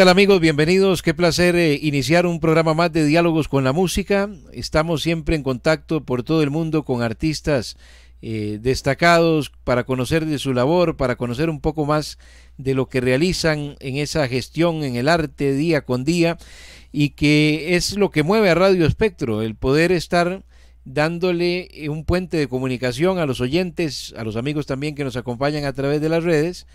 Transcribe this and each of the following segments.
Hola amigos? Bienvenidos. Qué placer eh, iniciar un programa más de diálogos con la música. Estamos siempre en contacto por todo el mundo con artistas eh, destacados para conocer de su labor, para conocer un poco más de lo que realizan en esa gestión, en el arte día con día y que es lo que mueve a Radio Espectro, el poder estar dándole eh, un puente de comunicación a los oyentes, a los amigos también que nos acompañan a través de las redes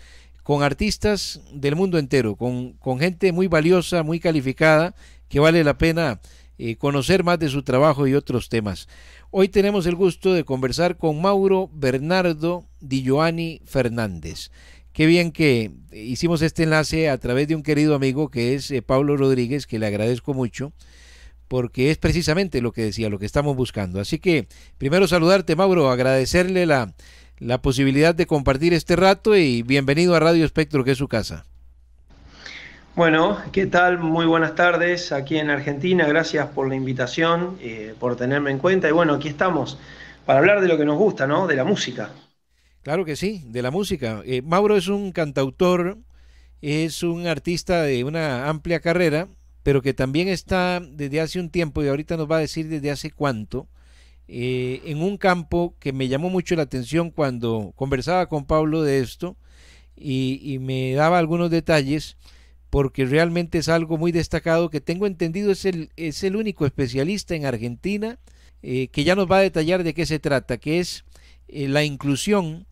con artistas del mundo entero, con, gente muy valiosa, muy calificada, que vale la pena eh, conocer más de su trabajo y otros temas. Hoy tenemos el gusto de conversar con Mauro Bernardo Di Giovanni Fernández. Qué bien que hicimos este enlace a través de un querido amigo que es eh, Pablo Rodríguez, que le agradezco mucho porque es precisamente lo que decía, lo que estamos buscando. Así que primero saludarte, Mauro, agradecerle la, posibilidad de compartir este rato y bienvenido a Radio Espectro, que es su casa. Bueno, ¿qué tal? Muy buenas tardes aquí en Argentina. Gracias por la invitación, eh, por tenerme en cuenta. Y bueno, aquí estamos para hablar de lo que nos gusta, ¿no? De la música. Claro que sí, de la música. Eh, Mauro es un cantautor, es un artista de una amplia carrera pero que también está desde hace un tiempo y ahorita nos va a decir desde hace cuánto, eh, en un campo que me llamó mucho la atención cuando conversaba con Pablo de esto y, me daba algunos detalles porque realmente es algo muy destacado que tengo entendido es el, es el único especialista en Argentina eh, que ya nos va a detallar de qué se trata, que es eh, la inclusión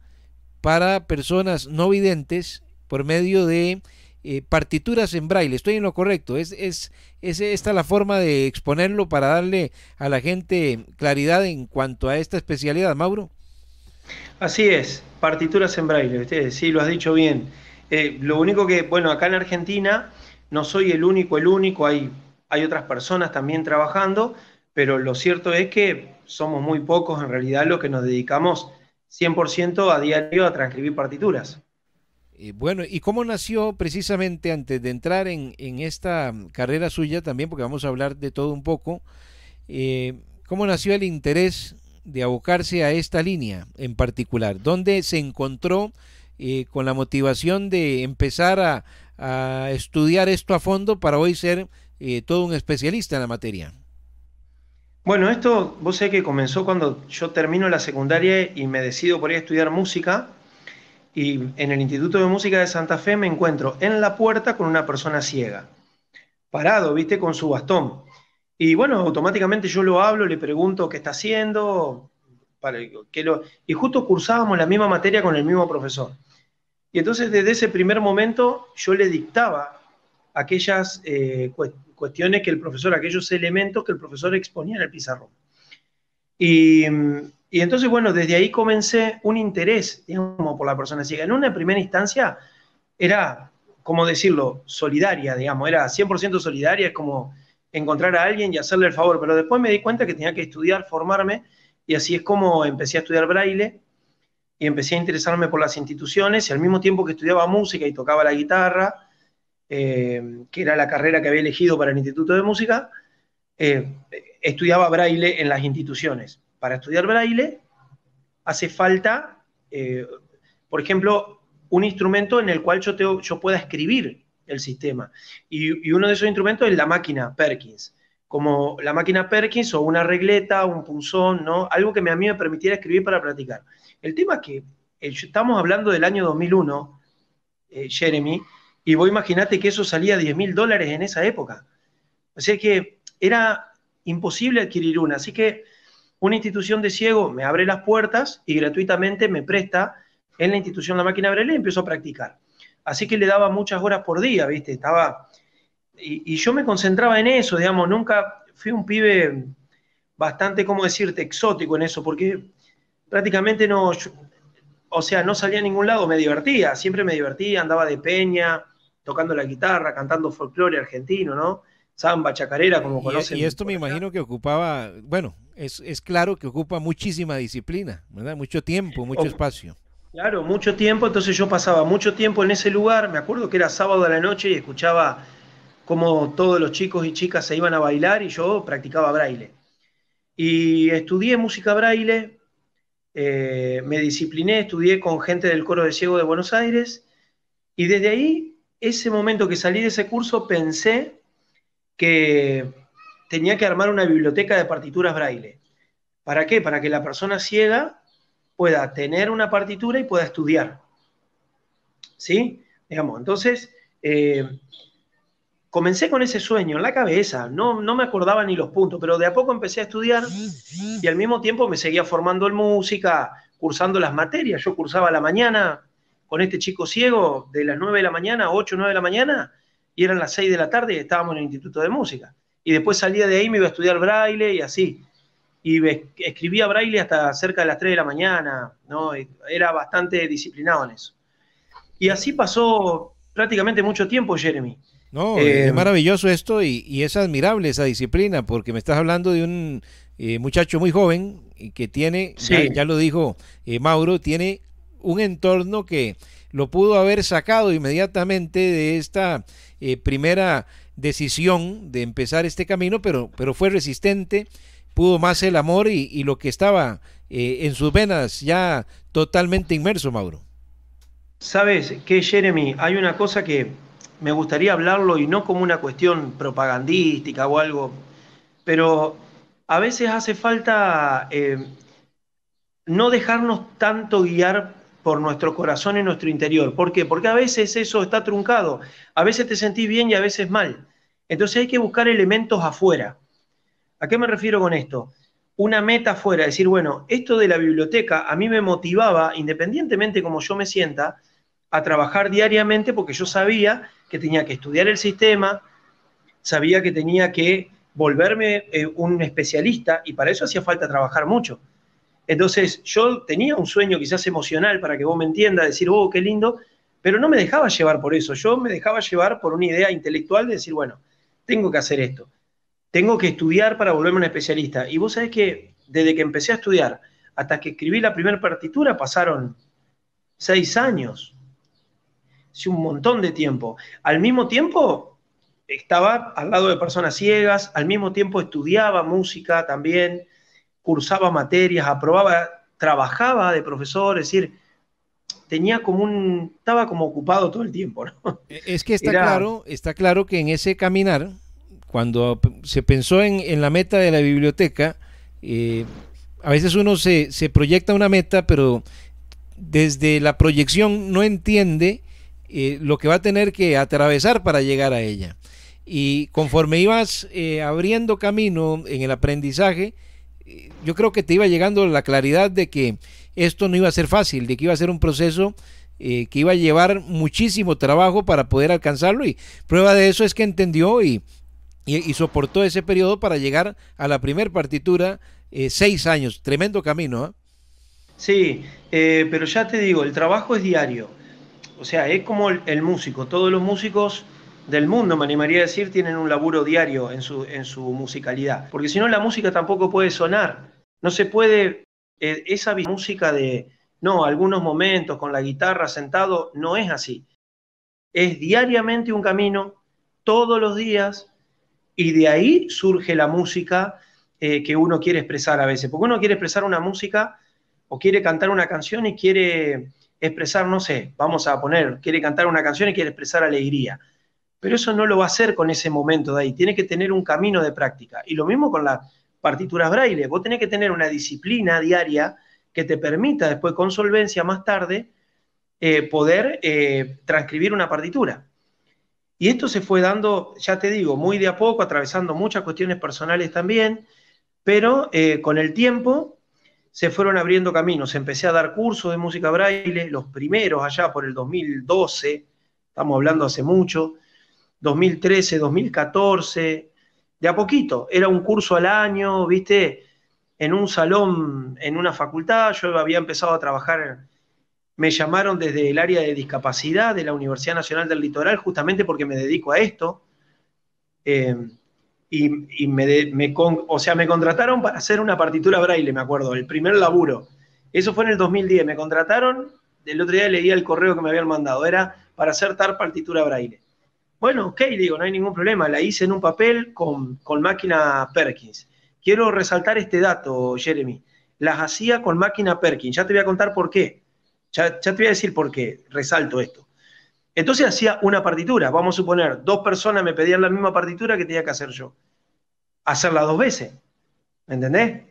para personas no videntes por medio de eh, partituras en braille. Estoy en lo correcto. Es, es, esta la forma de exponerlo para darle a la gente claridad en cuanto a esta especialidad, Mauro. Así es, partituras en braille. Ustedes sí lo has dicho bien. Eh, lo único que, bueno, acá en Argentina no soy el único, el único. Hay, hay otras personas también trabajando, pero lo cierto es que somos muy pocos en realidad los que nos dedicamos 100% a diario a transcribir partituras. Eh, bueno, ¿y cómo nació precisamente antes de entrar en, esta carrera suya también, porque vamos a hablar de todo un poco, eh, cómo nació el interés de abocarse a esta línea en particular? ¿Dónde se encontró eh, con la motivación de empezar a, estudiar esto a fondo para hoy ser todo un especialista en la materia? Bueno, esto vos sé que comenzó cuando yo termino la secundaria y me decido por ir a estudiar música y en el Instituto de Música de Santa Fe me encuentro en la puerta con una persona ciega, parado, viste, con su bastón. Y bueno, automáticamente yo lo hablo, le pregunto qué está haciendo, para que lo... y justo cursábamos la misma materia con el mismo profesor. Y entonces desde ese primer momento yo le dictaba aquellas eh, cuestiones que el profesor, aquellos elementos que el profesor exponía en el pizarrón. Y mm, y entonces, bueno, desde ahí comencé un interés, digamos, por la persona ciega. En una primera instancia era, ¿cómo decirlo?, solidaria, digamos, era 100% solidaria, es como encontrar a alguien y hacerle el favor, pero después me di cuenta que tenía que estudiar, formarme, y así es como empecé a estudiar braille y empecé a interesarme por las instituciones, y al mismo tiempo que estudiaba música y tocaba la guitarra, eh, que era la carrera que había elegido para el Instituto de Música, eh, estudiaba braille en las instituciones para estudiar braille hace falta, eh, por ejemplo, un instrumento en el cual yo, yo pueda escribir el sistema. Y, uno de esos instrumentos es la máquina Perkins, como la máquina Perkins o una regleta, un punzón, ¿no? algo que a mí me permitiera escribir para practicar. El tema es que eh, estamos hablando del año 2001, eh, Jeremy, y vos imaginate que eso salía a 10 mil dólares en esa época. O sea que era imposible adquirir una. Así que una institución de ciego me abre las puertas y gratuitamente me presta en la institución La Máquina brelé y empiezo a practicar. Así que le daba muchas horas por día, ¿viste? Estaba... Y, yo me concentraba en eso, digamos, nunca fui un pibe bastante, ¿cómo decirte?, exótico en eso, porque prácticamente no, o sea, no salía a ningún lado, me divertía, siempre me divertía, andaba de peña, tocando la guitarra, cantando folclore argentino, ¿no? samba, chacarera, como e, conocen. Y esto me imagino que ocupaba, bueno, es, claro que ocupa muchísima disciplina, ¿verdad? Mucho tiempo, mucho espacio. Claro, mucho tiempo, entonces yo pasaba mucho tiempo en ese lugar, me acuerdo que era sábado a la noche y escuchaba cómo todos los chicos y chicas se iban a bailar y yo practicaba braille. Y estudié música braille, eh, me discipliné, estudié con gente del coro de ciego de Buenos Aires y desde ahí, ese momento que salí de ese curso, pensé que tenía que armar una biblioteca de partituras braille. ¿Para qué? Para que la persona ciega pueda tener una partitura y pueda estudiar. ¿Sí? Digamos, entonces, eh, comencé con ese sueño en la cabeza, no, no me acordaba ni los puntos, pero de a poco empecé a estudiar y al mismo tiempo me seguía formando en música, cursando las materias. Yo cursaba la mañana con este chico ciego de las 9 de la mañana, 8, 9 de la mañana, y eran las 6 de la tarde y estábamos en el Instituto de Música. Y después salía de ahí, me iba a estudiar braille y así. Y escribía braille hasta cerca de las 3 de la mañana, ¿no? Era bastante disciplinado en eso. Y así pasó prácticamente mucho tiempo, Jeremy. No, es eh, maravilloso esto y, es admirable esa disciplina, porque me estás hablando de un eh, muchacho muy joven que tiene, ya, lo dijo eh, Mauro, tiene un entorno que lo pudo haber sacado inmediatamente de esta eh, primera decisión de empezar este camino, pero, pero fue resistente, pudo más el amor y, lo que estaba eh, en sus venas ya totalmente inmerso, Mauro. Sabes que, Jeremy, hay una cosa que me gustaría hablarlo y no como una cuestión propagandística o algo, pero a veces hace falta eh, no dejarnos tanto guiar por nuestro corazón y nuestro interior. ¿Por qué? Porque a veces eso está truncado. A veces te sentís bien y a veces mal. Entonces hay que buscar elementos afuera. ¿A qué me refiero con esto? Una meta afuera, decir, bueno, esto de la biblioteca a mí me motivaba, independientemente como yo me sienta, a trabajar diariamente porque yo sabía que tenía que estudiar el sistema, sabía que tenía que volverme eh, un especialista y para eso hacía falta trabajar mucho. Entonces yo tenía un sueño quizás emocional para que vos me entiendas, decir, oh, qué lindo, pero no me dejaba llevar por eso, yo me dejaba llevar por una idea intelectual de decir, bueno, tengo que hacer esto, tengo que estudiar para volverme un especialista. Y vos sabés que desde que empecé a estudiar hasta que escribí la primera partitura pasaron seis años, es un montón de tiempo. Al mismo tiempo estaba al lado de personas ciegas, al mismo tiempo estudiaba música también, cursaba materias, aprobaba, trabajaba de profesor, es decir, tenía como un, estaba como ocupado todo el tiempo. E, es que está claro, está claro que en ese caminar, cuando se pensó en, la meta de la biblioteca, eh, a veces uno se, proyecta una meta, pero desde la proyección no entiende eh, lo que va a tener que atravesar para llegar a ella. Y conforme ibas eh, abriendo camino en el aprendizaje, yo creo que te iba llegando la claridad de que esto no iba a ser fácil, de que iba a ser un proceso eh, que iba a llevar muchísimo trabajo para poder alcanzarlo y prueba de eso es que entendió y, y, soportó ese periodo para llegar a la primer partitura, eh, seis años, tremendo camino. ¿eh? Sí, pero ya te digo, el trabajo es diario, o sea, es como el músico, todos los músicos del mundo, me animaría a decir, tienen un laburo diario en su, musicalidad. Porque si no, la música tampoco puede sonar. No se puede, eh, esa música de, no, algunos momentos con la guitarra sentado, no es así. Es diariamente un camino, todos los días, y de ahí surge la música eh, que uno quiere expresar a veces. Porque uno quiere expresar una música o quiere cantar una canción y quiere expresar, no sé, vamos a poner, quiere cantar una canción y quiere expresar alegría pero eso no lo va a hacer con ese momento de ahí, tiene que tener un camino de práctica. Y lo mismo con las partituras braille, vos tenés que tener una disciplina diaria que te permita después con solvencia más tarde eh, poder eh, transcribir una partitura. Y esto se fue dando, ya te digo, muy de a poco, atravesando muchas cuestiones personales también, pero eh, con el tiempo se fueron abriendo caminos. Empecé a dar cursos de música braille, los primeros allá por el 2012, estamos hablando hace mucho, 2013, 2014, de a poquito. Era un curso al año, viste, en un salón, en una facultad. Yo había empezado a trabajar, me llamaron desde el área de discapacidad de la Universidad Nacional del Litoral, justamente porque me dedico a esto. Em, y, me, o sea, me contrataron para hacer una partitura braille, me acuerdo, el primer laburo. Eso fue en el 2010, me contrataron, del otro día leía el correo que me habían mandado, era para hacer tal partitura braille. Bueno, ok, digo, no hay ningún problema, la hice en un papel con, máquina Perkins. Quiero resaltar este dato, Jeremy. Las hacía con máquina Perkins. Ya te voy a contar por qué. Ya, ya te voy a decir por qué. Resalto esto. Entonces hacía una partitura. Vamos a suponer, dos personas me pedían la misma partitura que tenía que hacer yo. Hacerla dos veces. ¿Me entendés?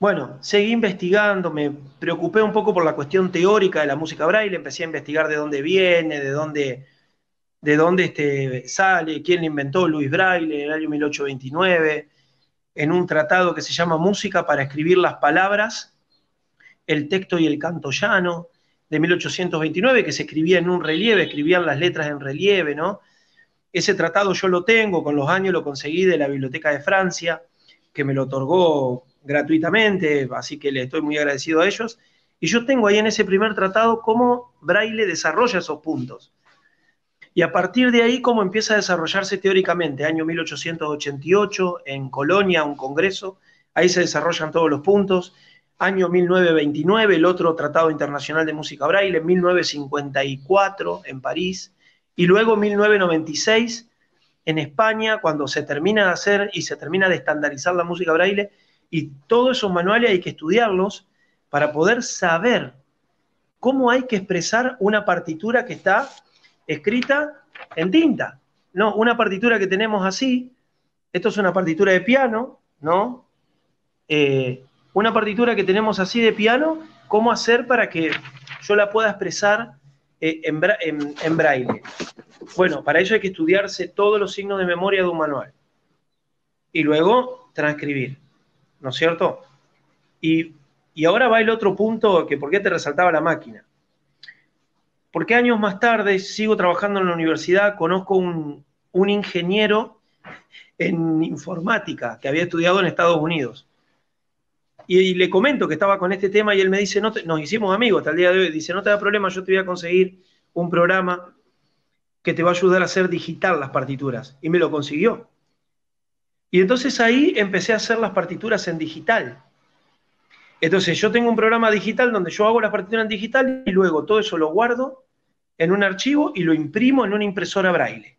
Bueno, seguí investigando, me preocupé un poco por la cuestión teórica de la música braille, empecé a investigar de dónde viene, de dónde, de dónde este, sale, quién inventó Luis Braille en el año 1829, en un tratado que se llama Música para escribir las palabras, el texto y el canto llano, de 1829, que se escribía en un relieve, escribían las letras en relieve, ¿no? Ese tratado yo lo tengo, con los años lo conseguí de la Biblioteca de Francia, que me lo otorgó gratuitamente, así que le estoy muy agradecido a ellos. Y yo tengo ahí en ese primer tratado cómo Braille desarrolla esos puntos. Y a partir de ahí, cómo empieza a desarrollarse teóricamente, año 1888, en Colonia, un congreso, ahí se desarrollan todos los puntos. Año 1929, el otro Tratado Internacional de Música Braille, 1954 en París, y luego 1996 en España, cuando se termina de hacer y se termina de estandarizar la música braille, y todos esos manuales hay que estudiarlos para poder saber cómo hay que expresar una partitura que está escrita en tinta. No, una partitura que tenemos así, esto es una partitura de piano, ¿no? Eh, una partitura que tenemos así de piano, ¿cómo hacer para que yo la pueda expresar eh, en, braille? Bueno, para ello hay que estudiarse todos los signos de memoria de un manual y luego transcribir, ¿no es cierto? Y, y ahora va el otro punto que por qué te resaltaba la máquina porque años más tarde sigo trabajando en la universidad, conozco un, ingeniero en informática que había estudiado en Estados Unidos. Y, le comento que estaba con este tema y él me dice, nos hicimos amigos hasta el día de hoy, dice, no te da problema, yo te voy a conseguir un programa que te va a ayudar a hacer digital las partituras. Y me lo consiguió. Y entonces ahí empecé a hacer las partituras en digital. Entonces yo tengo un programa digital donde yo hago las partituras en digital y luego todo eso lo guardo en un archivo y lo imprimo en una impresora braille.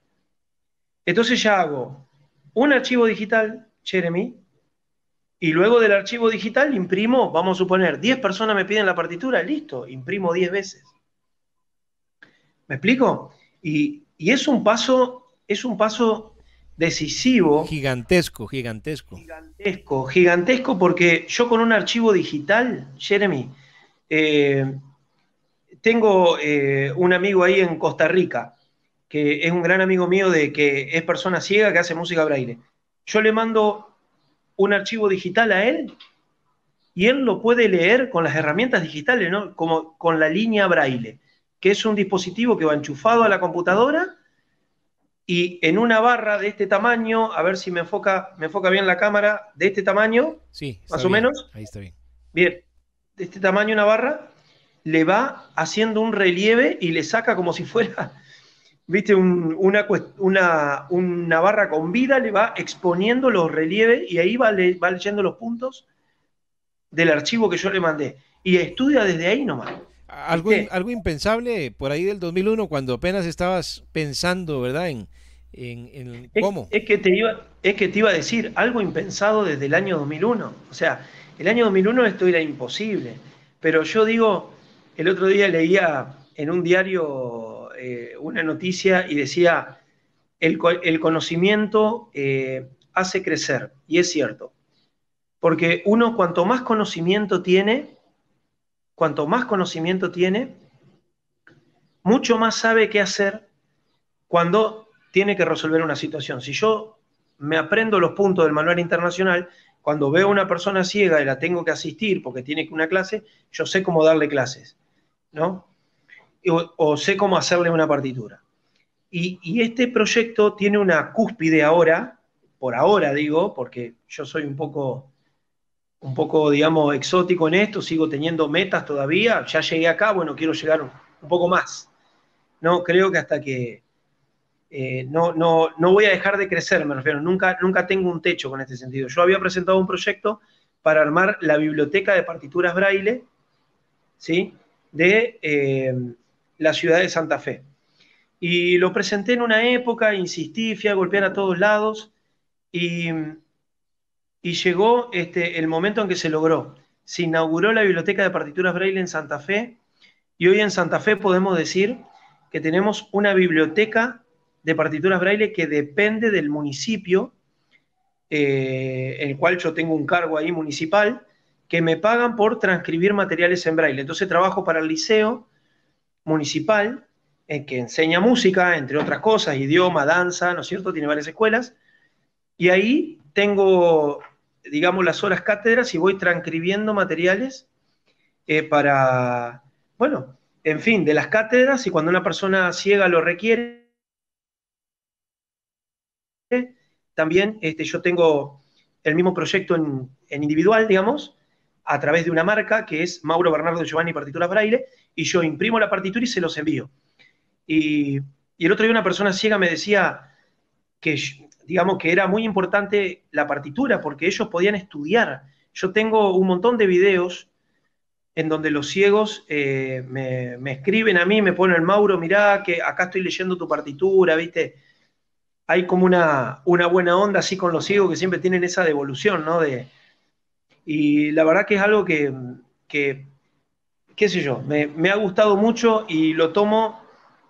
Entonces ya hago un archivo digital, Jeremy, y luego del archivo digital imprimo, vamos a suponer, 10 personas me piden la partitura, listo, imprimo 10 veces. ¿Me explico? Y, es un paso, es un paso decisivo. Gigantesco, gigantesco. Gigantesco, gigantesco, porque yo con un archivo digital, Jeremy, eh, tengo eh, un amigo ahí en Costa Rica, que es un gran amigo mío de que es persona ciega que hace música braille. Yo le mando un archivo digital a él y él lo puede leer con las herramientas digitales, ¿no? Como con la línea braille, que es un dispositivo que va enchufado a la computadora y en una barra de este tamaño, a ver si me enfoca, me enfoca bien la cámara, de este tamaño, sí, más o menos. Ahí está bien. Bien, de este tamaño una barra, le va haciendo un relieve y le saca como si fuera, viste, una, una, barra con vida, le va exponiendo los relieves y ahí va, va leyendo los puntos del archivo que yo le mandé. Y estudia desde ahí nomás. Algo, algo, impensable por ahí del 2001, cuando apenas estabas pensando, ¿verdad? En, cómo. Es, que te iba, es que te iba a decir algo impensado desde el año 2001. O sea, el año 2001 esto era imposible. Pero yo digo, el otro día leía en un diario eh, una noticia y decía, el, conocimiento eh, hace crecer, y es cierto, porque uno cuanto más conocimiento tiene, cuanto más conocimiento tiene, mucho más sabe qué hacer cuando tiene que resolver una situación. Si yo me aprendo los puntos del manual internacional, cuando veo a una persona ciega y la tengo que asistir porque tiene una clase, yo sé cómo darle clases. ¿no? O, sé cómo hacerle una partitura. Y, este proyecto tiene una cúspide ahora, por ahora digo, porque yo soy un poco, un poco, digamos, exótico en esto, sigo teniendo metas todavía, ya llegué acá, bueno, quiero llegar un, poco más. No, creo que hasta que eh, no, no, voy a dejar de crecer, me refiero, nunca, nunca tengo un techo con este sentido. Yo había presentado un proyecto para armar la biblioteca de partituras braille, ¿sí? de eh, la ciudad de Santa Fe. Y lo presenté en una época, insistí, fui a golpear a todos lados y, llegó este, el momento en que se logró. Se inauguró la Biblioteca de Partituras Braille en Santa Fe y hoy en Santa Fe podemos decir que tenemos una biblioteca de partituras braille que depende del municipio, eh, el cual yo tengo un cargo ahí municipal, que me pagan por transcribir materiales en braille. Entonces trabajo para el liceo municipal, en eh, que enseña música, entre otras cosas, idioma, danza, ¿no es cierto? Tiene varias escuelas. Y ahí tengo, digamos, las horas cátedras y voy transcribiendo materiales eh, para, bueno, en fin, de las cátedras y cuando una persona ciega lo requiere, también este, yo tengo el mismo proyecto en individual, digamos, a través de una marca que es Mauro Bernardo Giovanni Partitura Braille, y yo imprimo la partitura y se los envío. Y, el otro día una persona ciega me decía que, digamos, que era muy importante la partitura porque ellos podían estudiar. Yo tengo un montón de videos en donde los ciegos eh, me, escriben a mí, me ponen, Mauro, mirá, que acá estoy leyendo tu partitura, ¿viste? Hay como una, una buena onda así con los ciegos que siempre tienen esa devolución, ¿no? De, y la verdad que es algo que, qué sé yo, me, ha gustado mucho y lo tomo,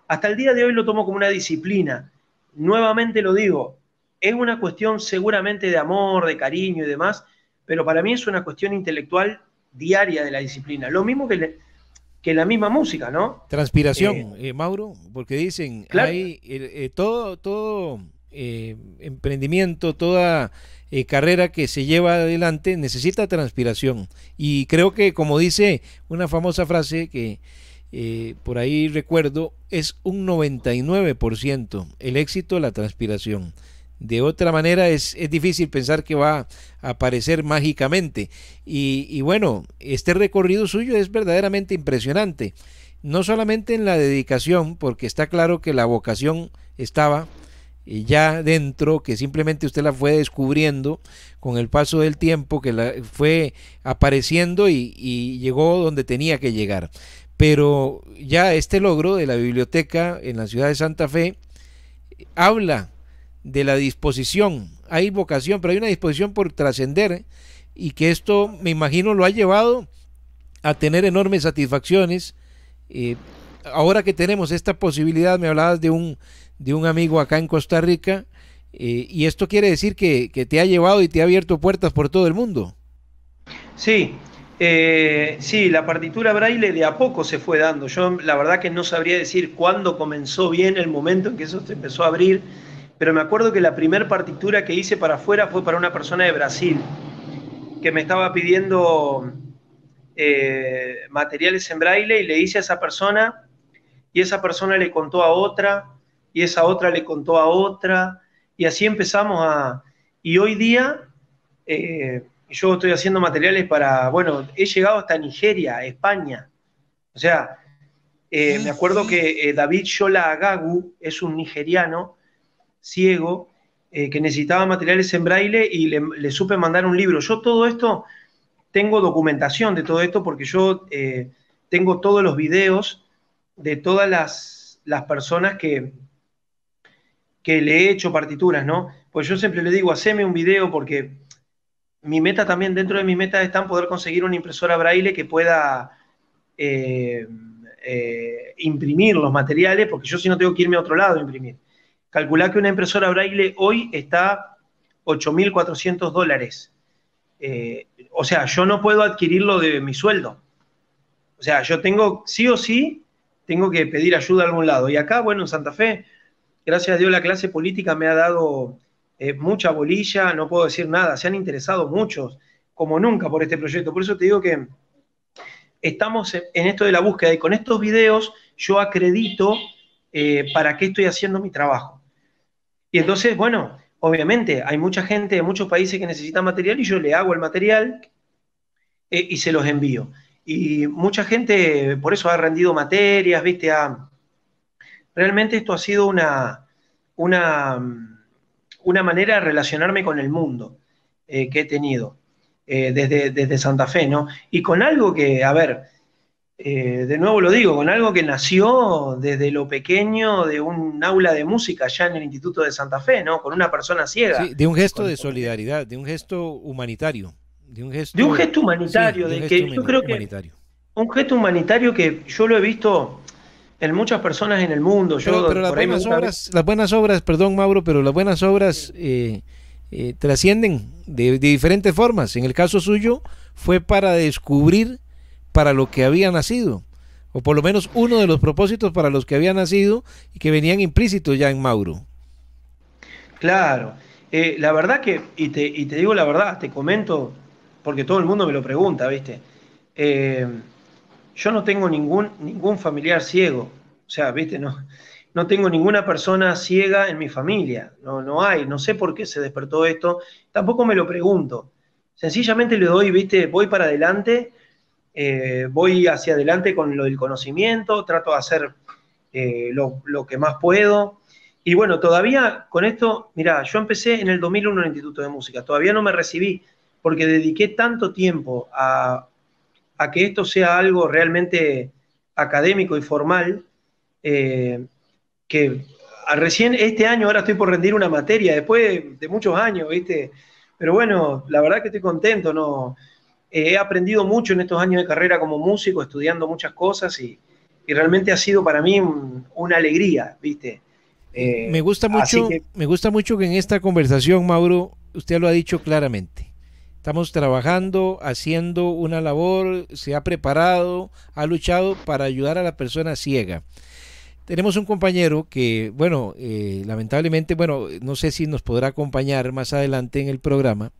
hasta el día de hoy lo tomo como una disciplina. Nuevamente lo digo, es una cuestión seguramente de amor, de cariño y demás, pero para mí es una cuestión intelectual diaria de la disciplina. Lo mismo que, la misma música, ¿no? Transpiración, eh, eh, Mauro, porque dicen, claro, eh, todo, todo emprendimiento, toda eh, carrera que se lleva adelante necesita transpiración. Y creo que, como dice una famosa frase que eh, por ahí recuerdo, es un 99% el éxito la transpiración. De otra manera es, difícil pensar que va a aparecer mágicamente. y bueno, este recorrido suyo es verdaderamente impresionante. No solamente en la dedicación, porque está claro que la vocación estaba, ya dentro, que simplemente usted la fue descubriendo con el paso del tiempo, que la fue apareciendo y, llegó donde tenía que llegar. Pero ya este logro de la biblioteca en la ciudad de Santa Fe eh, habla de la disposición. Hay vocación, pero hay una disposición por trascender y que esto, me imagino, lo ha llevado a tener enormes satisfacciones. Eh, ahora que tenemos esta posibilidad, me hablabas de un de un amigo acá en Costa Rica. Eh, y esto quiere decir que, te ha llevado y te ha abierto puertas por todo el mundo. Sí, eh, sí, la partitura braille de a poco se fue dando. Yo la verdad que no sabría decir cuándo comenzó bien el momento en que eso se empezó a abrir, pero me acuerdo que la primera partitura que hice para afuera fue para una persona de Brasil, que me estaba pidiendo eh, materiales en braille y le hice a esa persona y esa persona le contó a otra y esa otra le contó a otra, y así empezamos a... Y hoy día eh, yo estoy haciendo materiales para, bueno, he llegado hasta Nigeria, España. O sea, eh, me acuerdo que eh, David Shola Agagu es un nigeriano ciego que necesitaba materiales en braille y le, supe mandar un libro. Yo todo esto, tengo documentación de todo esto porque yo tengo todos los videos de todas las, las personas que, que le he hecho partituras, ¿no? Pues yo siempre le digo, haceme un video porque mi meta también, dentro de mi meta están poder conseguir una impresora braille que pueda eh, eh, imprimir los materiales, porque yo si no tengo que irme a otro lado a imprimir. Calculá que una impresora braille hoy está 8.400 dólares. Eh, o sea, yo no puedo adquirirlo de mi sueldo. O sea, yo tengo, sí o sí, tengo que pedir ayuda a algún lado. Y acá, bueno, en Santa Fe, gracias a Dios la clase política me ha dado eh, mucha bolilla, no puedo decir nada, se han interesado muchos, como nunca, por este proyecto. Por eso te digo que estamos en esto de la búsqueda y con estos videos yo acredito eh, para qué estoy haciendo mi trabajo. Y entonces, bueno, obviamente hay mucha gente de muchos países que necesita material y yo le hago el material eh, y se los envío. Y mucha gente por eso ha rendido materias, viste, ha, realmente esto ha sido una, una, una manera de relacionarme con el mundo eh, que he tenido eh, desde, desde, Santa Fe, ¿no? Y con algo que, a ver, eh, de nuevo lo digo, con algo que nació desde lo pequeño de un aula de música ya en el Instituto de Santa Fe, ¿no? Con una persona ciega. Sí, de un gesto de solidaridad, de un gesto humanitario. De un gesto, de un gesto humanitario, de, que humanitario. Un gesto humanitario que yo lo he visto en muchas personas en el mundo. Yo, pero, las, buenas obras, las buenas obras, perdón Mauro, pero las buenas obras eh, eh, trascienden de, diferentes formas. En el caso suyo fue para descubrir para lo que había nacido, o por lo menos uno de los propósitos para los que había nacido y que venían implícitos ya en Mauro. Claro, eh, la verdad que, y te, y te digo la verdad, te comento, porque todo el mundo me lo pregunta, ¿viste? Yo no tengo ningún, ningún familiar ciego, o sea, viste, no, no tengo ninguna persona ciega en mi familia, no, no hay, no sé por qué se despertó esto, tampoco me lo pregunto. Sencillamente le doy, viste, voy para adelante, eh, voy hacia adelante con lo del conocimiento, trato de hacer eh, lo, que más puedo. Y bueno, todavía con esto, mira, yo empecé en el 2001 en el Instituto de Música, todavía no me recibí, porque dediqué tanto tiempo a, a que esto sea algo realmente académico y formal, eh, que recién este año, ahora estoy por rendir una materia, después de muchos años, ¿viste? Pero bueno, la verdad que estoy contento, ¿no? Eh, he aprendido mucho en estos años de carrera como músico, estudiando muchas cosas y, realmente ha sido para mí una alegría, ¿viste? me, eh, gusta mucho, me gusta mucho que en esta conversación, Mauro, usted lo ha dicho claramente Estamos trabajando, haciendo una labor, se ha preparado, ha luchado para ayudar a la persona ciega. Tenemos un compañero que, bueno, eh, lamentablemente, bueno, no sé si nos podrá acompañar más adelante en el programa,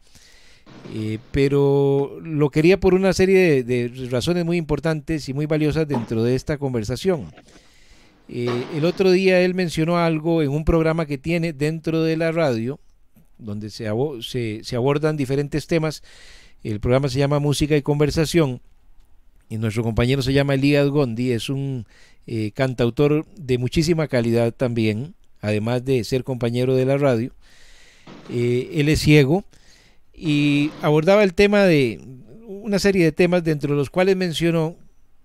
eh, pero lo quería por una serie de, razones muy importantes y muy valiosas dentro de esta conversación. Eh, el otro día él mencionó algo en un programa que tiene dentro de la radio, donde se, se, abordan diferentes temas. El programa se llama Música y Conversación y nuestro compañero se llama Elías Gondi, es un eh, cantautor de muchísima calidad también, además de ser compañero de la radio. Eh, él es ciego y abordaba el tema de una serie de temas dentro de los cuales mencionó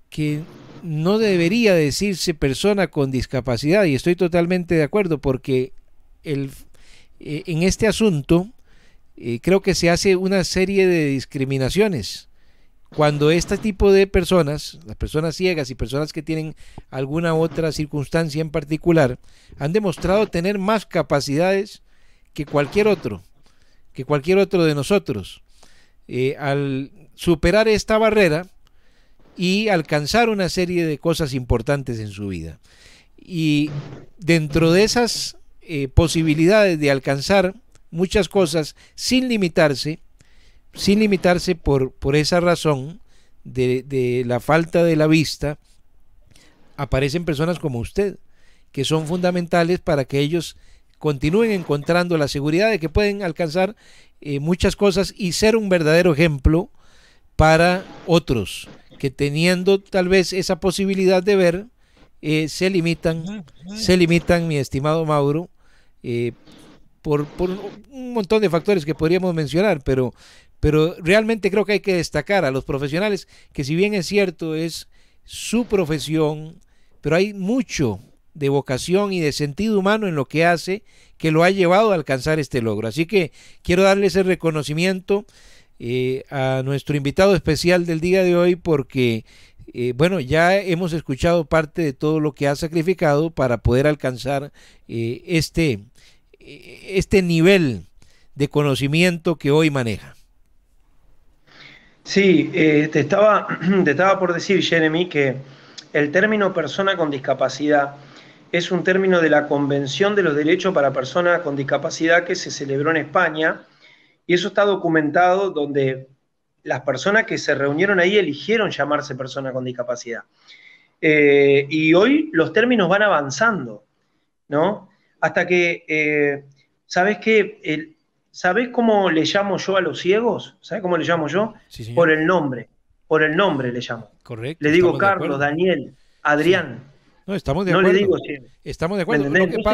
que no debería decirse persona con discapacidad y estoy totalmente de acuerdo porque el eh, en este asunto eh, creo que se hace una serie de discriminaciones. Cuando este tipo de personas, las personas ciegas y personas que tienen alguna otra circunstancia en particular, han demostrado tener más capacidades que cualquier otro, que cualquier otro de nosotros. Eh, al superar esta barrera y alcanzar una serie de cosas importantes en su vida. Y dentro de esas eh, posibilidades de alcanzar muchas cosas sin limitarse, sin limitarse por, por esa razón de, de la falta de la vista, aparecen personas como usted, que son fundamentales para que ellos continúen encontrando la seguridad de que pueden alcanzar eh, muchas cosas y ser un verdadero ejemplo para otros que teniendo tal vez esa posibilidad de ver eh, se limitan se limitan mi estimado Mauro eh, por, un montón de factores que podríamos mencionar, pero, pero realmente creo que hay que destacar a los profesionales que si bien es cierto es su profesión, pero hay mucho de vocación y de sentido humano en lo que hace que lo ha llevado a alcanzar este logro. Así que quiero darle ese reconocimiento eh, a nuestro invitado especial del día de hoy porque, eh, bueno, ya hemos escuchado parte de todo lo que ha sacrificado para poder alcanzar este e-, este nivel de conocimiento que hoy maneja. Sí, eh, te, estaba, estaba por decir, Jeremy, que el término persona con discapacidad es un término de la Convención de los Derechos para Personas con Discapacidad que se celebró en España y eso está documentado donde las personas que se reunieron ahí eligieron llamarse persona con discapacidad. Eh, y hoy los términos van avanzando, ¿no? hasta que, eh, ¿sabes qué? El, sabes cómo le llamo yo a los ciegos? ¿Sabes cómo le llamo yo? por el nombre. Por el nombre le llamo. Correcto. Le digo Carlos, Daniel, Adrián. No, estamos de acuerdo. No le digo Estamos de acuerdo.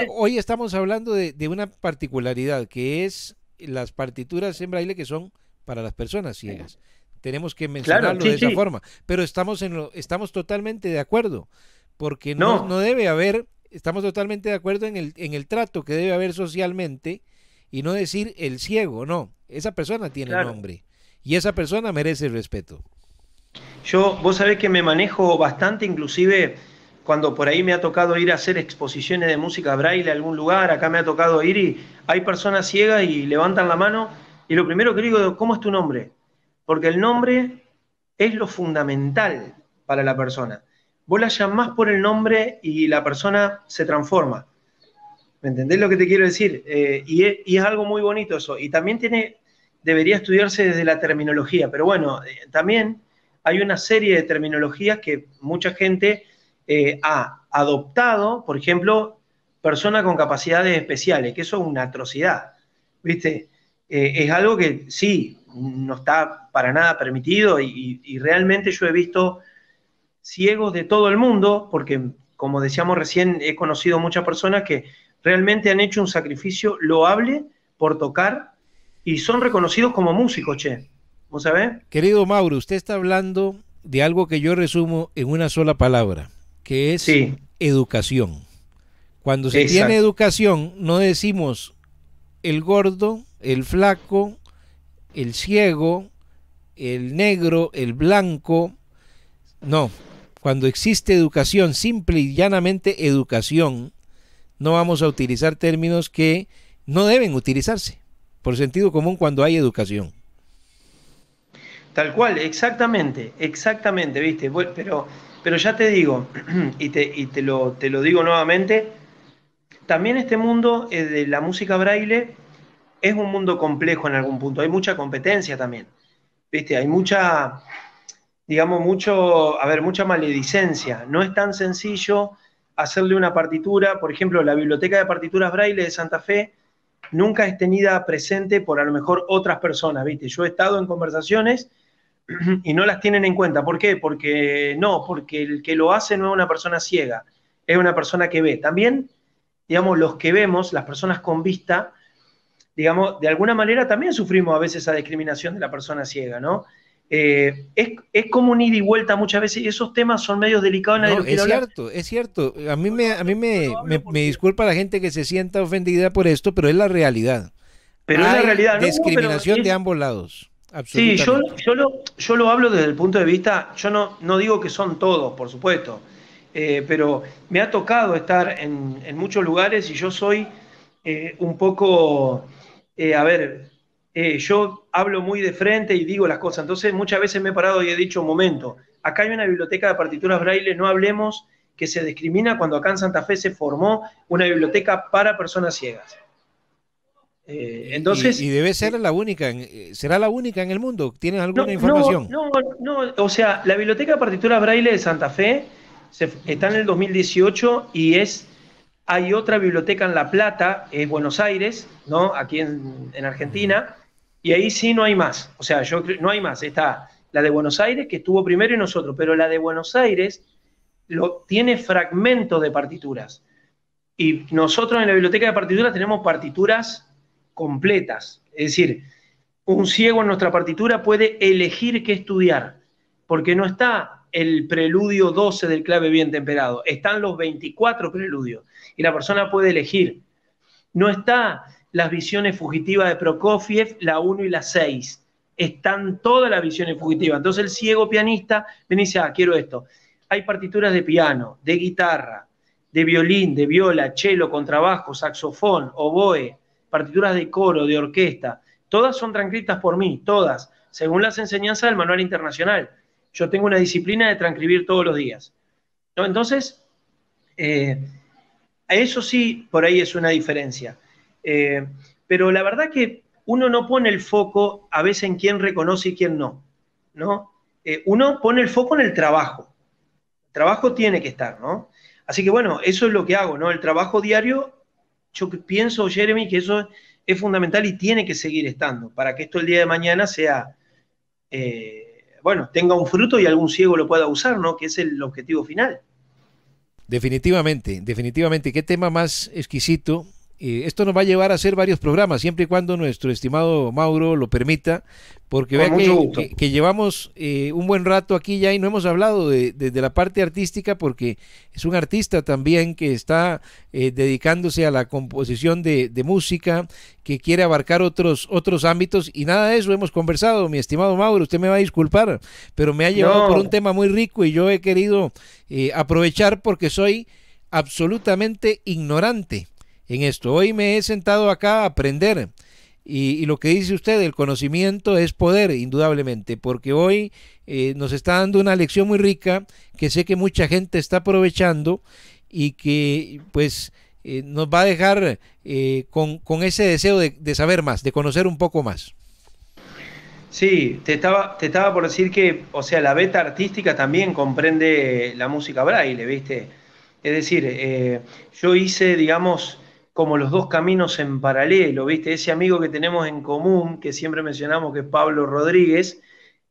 hoy estamos hablando de, una particularidad que es las partituras en braille que son para las personas ciegas. Tenemos que mencionarlo de esa forma. Pero estamos, en lo, estamos totalmente de acuerdo. Porque no, no debe haber estamos totalmente de acuerdo en el, trato que debe haber socialmente y no decir el ciego, no. Esa persona tiene nombre y esa persona merece el respeto. Yo, vos sabés que me manejo bastante, inclusive cuando por ahí me ha tocado ir a hacer exposiciones de música braille a algún lugar, acá me ha tocado ir y hay personas ciegas y levantan la mano y lo primero que digo es, ¿cómo es tu nombre? Porque el nombre es lo fundamental para la persona vos la llamás por el nombre y la persona se transforma. ¿Me entendés lo que te quiero decir? Eh, y, es, algo muy bonito eso. Y también tiene, debería estudiarse desde la terminología, pero bueno, eh, también hay una serie de terminologías que mucha gente eh, ha adoptado, por ejemplo, persona con capacidades especiales, que eso es una atrocidad, ¿viste? es algo que sí, no está para nada permitido y realmente yo he visto ciegos de todo el mundo, porque como decíamos recién, he conocido muchas personas que realmente han hecho un sacrificio loable por tocar y son reconocidos como músicos, che. ¿Vos sabés? Querido Mauro, usted está hablando de algo que yo resumo en una sola palabra, que es educación. Cuando se tiene educación, no decimos el gordo, el flaco, el ciego, el negro, el blanco. No, cuando existe educación, simple y llanamente educación, no vamos a utilizar términos que no deben utilizarse por sentido común cuando hay educación. Tal cual, exactamente, exactamente, viste, pero, pero ya te digo, y, te, lo, te lo digo nuevamente, también este mundo eh, de la música braille es un mundo complejo en algún punto, hay mucha competencia también, viste, hay mucha, digamos, mucho, a ver, mucha maledicencia. No es tan sencillo hacerle una partitura, por ejemplo, la biblioteca de partituras braille de Santa Fe nunca es tenida presente por a lo mejor otras personas, ¿viste? Yo he estado en conversaciones y no las tienen en cuenta. ¿Por qué? Porque no, porque el que lo hace no es una persona ciega, es una persona que ve. También, digamos, los que vemos, las personas con vista, digamos, de alguna manera también sufrimos a veces esa discriminación de la persona ciega, ¿no? Eh, es, es, como un ida y vuelta muchas veces y esos temas son medios delicados. en la no, es cierto, es cierto. A mí me, a mí me, disculpa la gente que se sienta ofendida por esto, pero es la realidad. Pero es la realidad. Discriminación de ambos lados. Sí, yo, lo, hablo desde el punto de vista, yo no, no digo que son todos, por supuesto, eh, pero me ha tocado estar en, muchos lugares y yo soy eh, un poco, a ver, eh, yo hablo muy de frente y digo las cosas. Entonces, muchas veces me he parado y he dicho, momento, acá hay una biblioteca de partituras braille, no hablemos que se discrimina cuando acá en Santa Fe se formó una biblioteca para personas ciegas. Eh, entonces, y, debe ser eh, la única, será la única en el mundo. ¿Tienes alguna información? No, no, o sea, la biblioteca de partituras braille de Santa Fe está en el 2018 y es hay otra biblioteca en La Plata, es Buenos Aires, ¿no? Aquí en, Argentina. Y ahí sí no hay más. O sea, yo no hay más. Está la de Buenos Aires, que estuvo primero y nosotros, pero la de Buenos Aires tiene fragmentos de partituras. Y nosotros en la biblioteca de partituras tenemos partituras completas. Es decir, un ciego en nuestra partitura puede elegir qué estudiar, porque no está el preludio 12 del clave bien temperado, están los 24 preludios y la persona puede elegir. No está las visiones fugitivas de Prokofiev, la 1 y la 6. Están todas las visiones fugitivas. Entonces el ciego pianista viene y dice, ah, quiero esto. Hay partituras de piano, de guitarra, de violín, de viola, cello, contrabajo, saxofón, oboe, partituras de coro, de orquesta. Todas son transcritas por mí, todas, según las enseñanzas del manual internacional. Yo tengo una disciplina de transcribir todos los días. Entonces, eh, eso sí, por ahí es una diferencia. Eh, pero la verdad que uno no pone el foco a veces en quién reconoce y quién no. ¿no? Eh, uno pone el foco en el trabajo. El trabajo tiene que estar, ¿no? Así que bueno, eso es lo que hago, ¿no? El trabajo diario, yo pienso, Jeremy, que eso es fundamental y tiene que seguir estando para que esto el día de mañana sea, eh, bueno, tenga un fruto y algún ciego lo pueda usar, ¿no? Que es el objetivo final. Definitivamente, definitivamente. Qué tema más exquisito eh, esto nos va a llevar a hacer varios programas, siempre y cuando nuestro estimado Mauro lo permita, porque vea que, llevamos eh, un buen rato aquí ya y no hemos hablado de, la parte artística, porque es un artista también que está eh, dedicándose a la composición de, música, que quiere abarcar otros, otros ámbitos, y nada de eso hemos conversado, mi estimado Mauro, usted me va a disculpar, pero me ha llevado por un tema muy rico y yo he querido aprovechar porque soy absolutamente ignorante en esto. Hoy me he sentado acá a aprender. Y, lo que dice usted, el conocimiento es poder, indudablemente, porque hoy eh, nos está dando una lección muy rica que sé que mucha gente está aprovechando y que pues eh, nos va a dejar eh, con, ese deseo de, saber más, de conocer un poco más. Sí, te estaba, te estaba por decir que, o sea, la beta artística también comprende la música braille, ¿viste? Es decir, yo hice, digamos, como los dos caminos en paralelo, ¿viste? Ese amigo que tenemos en común, que siempre mencionamos que es Pablo Rodríguez.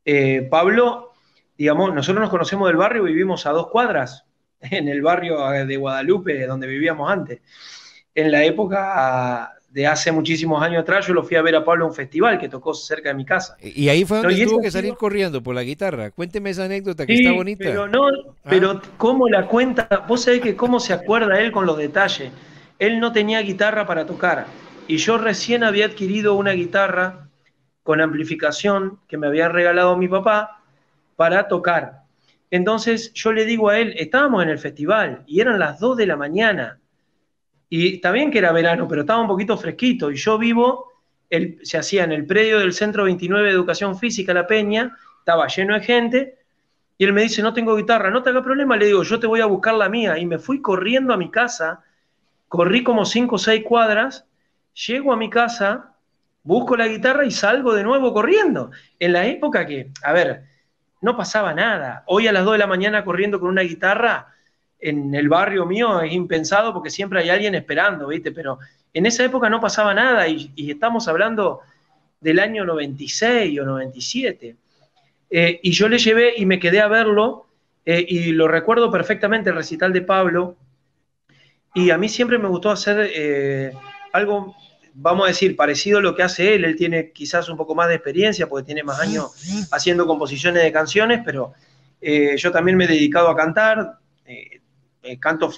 Eh, Pablo, digamos, nosotros nos conocemos del barrio, vivimos a dos cuadras, en el barrio eh, de Guadalupe, donde vivíamos antes. En la época ah, de hace muchísimos años atrás, yo lo fui a ver a Pablo a un festival que tocó cerca de mi casa. Y ahí fue donde tuvo que salir corriendo por la guitarra. Cuénteme esa anécdota que está bonita. Pero no, pero ah. cómo la cuenta, vos sabés que cómo se acuerda él con los detalles. Él no tenía guitarra para tocar y yo recién había adquirido una guitarra con amplificación que me había regalado mi papá para tocar. Entonces yo le digo a él, estábamos en el festival y eran las 2 de la mañana. Y está bien que era verano, pero estaba un poquito fresquito. Y yo vivo, se hacía en el predio del Centro 29 de Educación Física La Peña, estaba lleno de gente. Y él me dice, no tengo guitarra, no te haga problema. Le digo, yo te voy a buscar la mía. Y me fui corriendo a mi casa corrí como cinco o seis cuadras, llego a mi casa, busco la guitarra y salgo de nuevo corriendo. En la época que, a ver, no pasaba nada. Hoy a las 2 de la mañana corriendo con una guitarra en el barrio mío es impensado porque siempre hay alguien esperando, ¿viste? Pero en esa época no pasaba nada y, estamos hablando del año 96 o 97. Eh, y yo le llevé y me quedé a verlo eh, y lo recuerdo perfectamente el recital de Pablo y a mí siempre me gustó hacer eh, algo, vamos a decir, parecido a lo que hace él. Él tiene quizás un poco más de experiencia porque tiene más años haciendo composiciones de canciones, pero eh, yo también me he dedicado a cantar. Eh, canto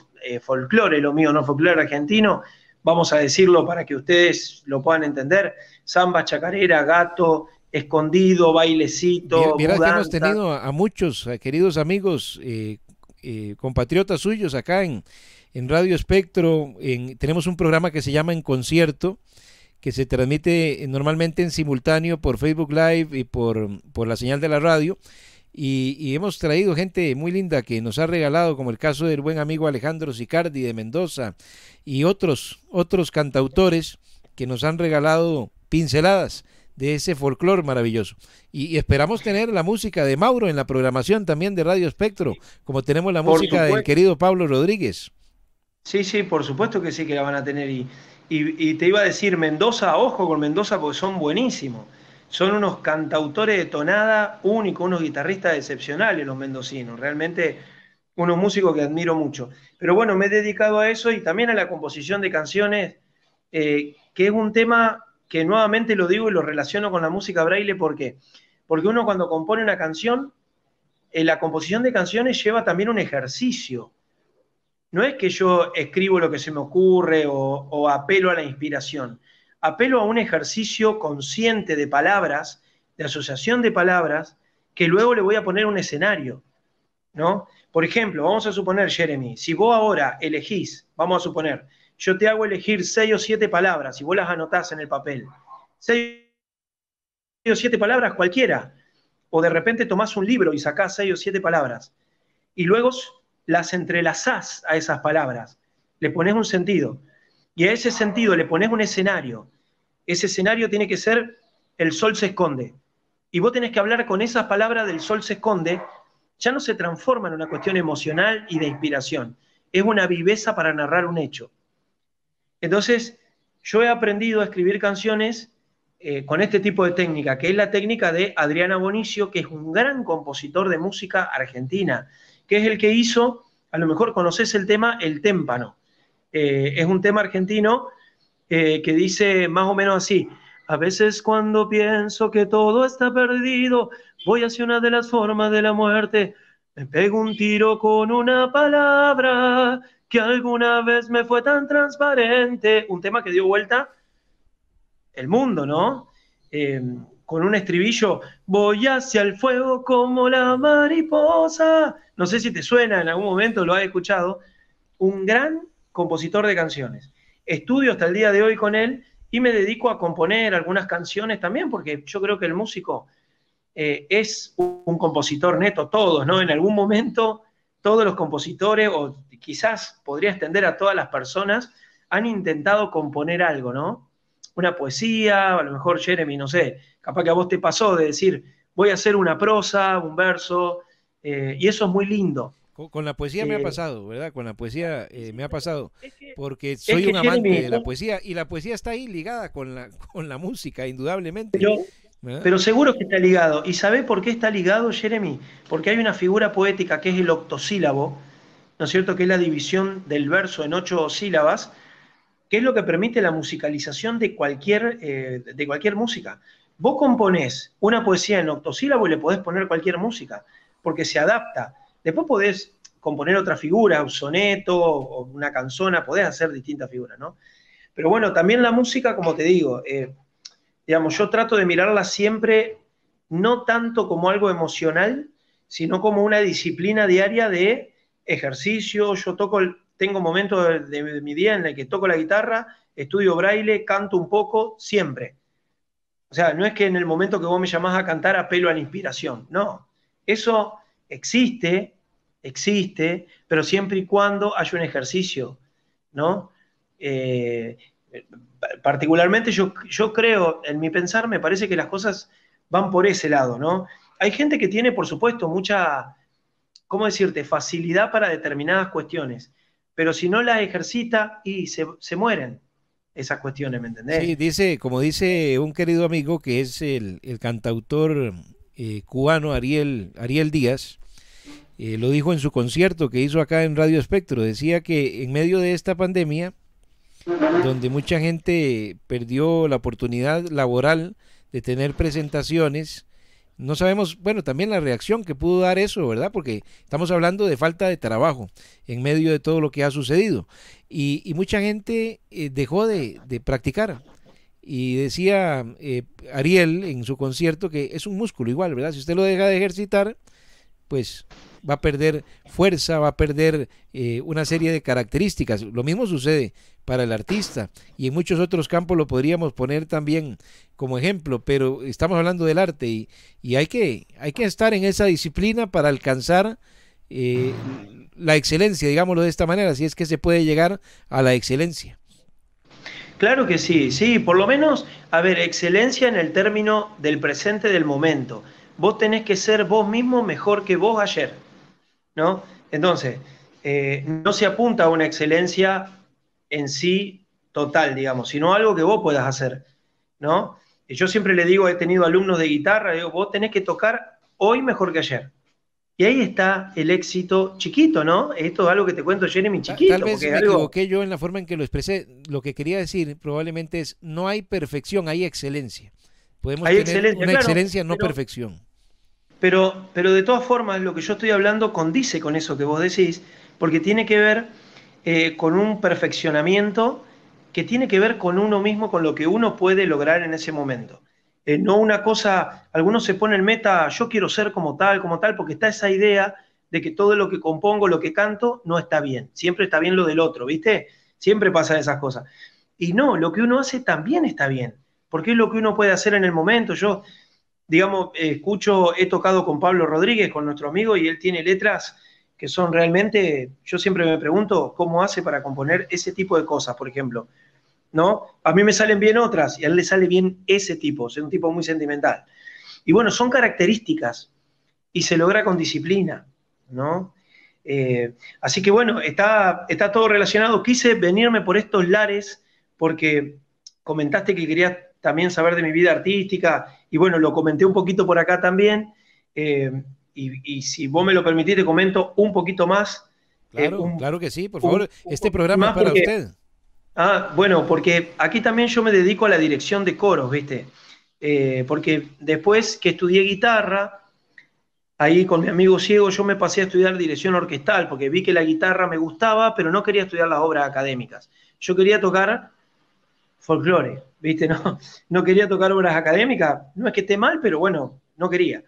folclore, lo mío, no folclore argentino. Vamos a decirlo para que ustedes lo puedan entender. Samba, chacarera, gato, escondido, bailecito. Mirá que hemos tenido a muchos queridos amigos, compatriotas suyos acá en en Radio Espectro tenemos un programa que se llama En Concierto, que se transmite eh, normalmente en simultáneo por Facebook Live y por, la señal de la radio. Y, hemos traído gente muy linda que nos ha regalado, como el caso del buen amigo Alejandro Sicardi de Mendoza y otros, otros cantautores que nos han regalado pinceladas de ese folclore maravilloso. Y, esperamos tener la música de Mauro en la programación también de Radio Espectro, como tenemos la música del querido Pablo Rodríguez. Sí, sí, por supuesto que sí que la van a tener. Y, te iba a decir, Mendoza, ojo con Mendoza, porque son buenísimos. Son unos cantautores de tonada únicos, unos guitarristas excepcionales los mendocinos. Realmente unos músicos que admiro mucho. Pero bueno, me he dedicado a eso y también a la composición de canciones, eh, que es un tema que nuevamente lo digo y lo relaciono con la música braille. ¿Por qué? Porque uno cuando compone una canción, eh, la composición de canciones lleva también un ejercicio. No es que yo escribo lo que se me ocurre o, apelo a la inspiración. Apelo a un ejercicio consciente de palabras, de asociación de palabras, que luego le voy a poner un escenario. ¿no? Por ejemplo, vamos a suponer, Jeremy, si vos ahora elegís, vamos a suponer, yo te hago elegir seis o siete palabras y vos las anotás en el papel. Seis o siete palabras cualquiera. O de repente tomás un libro y sacás seis o siete palabras. Y luego las entrelazás a esas palabras, le pones un sentido. Y a ese sentido le pones un escenario. Ese escenario tiene que ser el sol se esconde. Y vos tenés que hablar con esas palabras del sol se esconde, ya no se transforma en una cuestión emocional y de inspiración. Es una viveza para narrar un hecho. Entonces, yo he aprendido a escribir canciones eh, con este tipo de técnica, que es la técnica de Adriana Bonicio, que es un gran compositor de música argentina que es el que hizo, a lo mejor conoces el tema, el témpano. Eh, es un tema argentino eh, que dice más o menos así. A veces cuando pienso que todo está perdido, voy hacia una de las formas de la muerte. Me pego un tiro con una palabra que alguna vez me fue tan transparente. Un tema que dio vuelta el mundo, ¿no? Em, con un estribillo, voy hacia el fuego como la mariposa, no sé si te suena, en algún momento lo has escuchado, un gran compositor de canciones. Estudio hasta el día de hoy con él y me dedico a componer algunas canciones también, porque yo creo que el músico eh, es un compositor neto, todos, ¿no? En algún momento todos los compositores, o quizás podría extender a todas las personas, han intentado componer algo, ¿no? Una poesía, a lo mejor Jeremy, no sé, capaz que a vos te pasó de decir, voy a hacer una prosa, un verso, eh, y eso es muy lindo. Con, la poesía me ha eh, pasado, ¿verdad? Con la poesía ah, eh, me ha pasado, porque soy un amante de la poesía y la poesía está ahí ligada con la, música, indudablemente. Pero, pero seguro que está ligado. ¿Y sabe por qué está ligado, Jeremy? Porque hay una figura poética que es el octosílabo, ¿no es cierto? Que es la división del verso en ocho sílabas, que es lo que permite la musicalización de cualquier, de cualquier música. Vos componés una poesía en octosílabo y le podés poner cualquier música porque se adapta. Después podés componer otra figura, un soneto o una canzona, podés hacer distintas figuras, ¿no? Pero bueno, también la música, como te digo, eh, digamos, yo trato de mirarla siempre no tanto como algo emocional, sino como una disciplina diaria de ejercicio. Yo toco, tengo momentos de, de mi día en el que toco la guitarra, estudio braille, canto un poco, siempre. O sea, no es que en el momento que vos me llamás a cantar apelo a la inspiración, no. Eso existe, existe, pero siempre y cuando haya un ejercicio, ¿no? Eh, particularmente yo, yo creo, en mi pensar, me parece que las cosas van por ese lado, ¿no? Hay gente que tiene, por supuesto, mucha, ¿cómo decirte?, facilidad para determinadas cuestiones, pero si no las ejercita y se, mueren esas cuestiones, ¿me entendés? Sí, dice, como dice un querido amigo que es el, el cantautor eh, cubano Ariel, Ariel Díaz, eh, lo dijo en su concierto que hizo acá en Radio Espectro. Decía que en medio de esta pandemia, donde mucha gente perdió la oportunidad laboral de tener presentaciones, no sabemos, bueno, también la reacción que pudo dar eso, ¿verdad? Porque estamos hablando de falta de trabajo en medio de todo lo que ha sucedido. Y, mucha gente eh, dejó de practicar y decía eh, Ariel en su concierto que es un músculo igual, ¿verdad? Si usted lo deja de ejercitar, pues va a perder fuerza, va a perder eh, una serie de características. Lo mismo sucede para el artista y en muchos otros campos lo podríamos poner también como ejemplo, pero estamos hablando del arte y, y hay, que, hay que estar en esa disciplina para alcanzar eh, la excelencia, digámoslo de esta manera, si es que se puede llegar a la excelencia. Claro que sí, sí, por lo menos, a ver, excelencia en el término del presente, del momento. Vos tenés que ser vos mismo mejor que vos ayer, ¿no? Entonces, eh, no se apunta a una excelencia en sí total, digamos, sino algo que vos puedas hacer, ¿no? Yo siempre le digo, he tenido alumnos de guitarra, digo, vos tenés que tocar hoy mejor que ayer. Y ahí está el éxito chiquito, ¿no? Esto es algo que te cuento, Jeremy, chiquito. Tal vez algo... yo en la forma en que lo expresé. Lo que quería decir probablemente es, no hay perfección, hay excelencia. Podemos hay tener excelencia, una excelencia, no perfección. Pero, pero de todas formas, lo que yo estoy hablando condice con eso que vos decís, porque tiene que ver eh, con un perfeccionamiento que tiene que ver con uno mismo, con lo que uno puede lograr en ese momento. Eh, no una cosa, algunos se ponen meta, yo quiero ser como tal, como tal, porque está esa idea de que todo lo que compongo, lo que canto, no está bien, siempre está bien lo del otro, ¿viste? Siempre pasan esas cosas. Y no, lo que uno hace también está bien, porque es lo que uno puede hacer en el momento. Yo, digamos, escucho, he tocado con Pablo Rodríguez, con nuestro amigo, y él tiene letras que son realmente, yo siempre me pregunto cómo hace para componer ese tipo de cosas, por ejemplo. ¿no? A mí me salen bien otras y a él le sale bien ese tipo, es un tipo muy sentimental. Y bueno, son características y se logra con disciplina, ¿no? Eh, así que bueno, está, está todo relacionado. Quise venirme por estos lares porque comentaste que querías también saber de mi vida artística y bueno, lo comenté un poquito por acá también. Eh, y, si vos me lo permitís, te comento un poquito más. Eh, claro, claro que sí, por favor. este programa es para usted. Ah, bueno, porque aquí también yo me dedico a la dirección de coros, ¿viste? Eh, porque después que estudié guitarra, ahí con mi amigo ciego yo me pasé a estudiar dirección orquestal, porque vi que la guitarra me gustaba, pero no quería estudiar las obras académicas. Yo quería tocar folclore, ¿viste? No, no quería tocar obras académicas. No es que esté mal, pero bueno, no quería.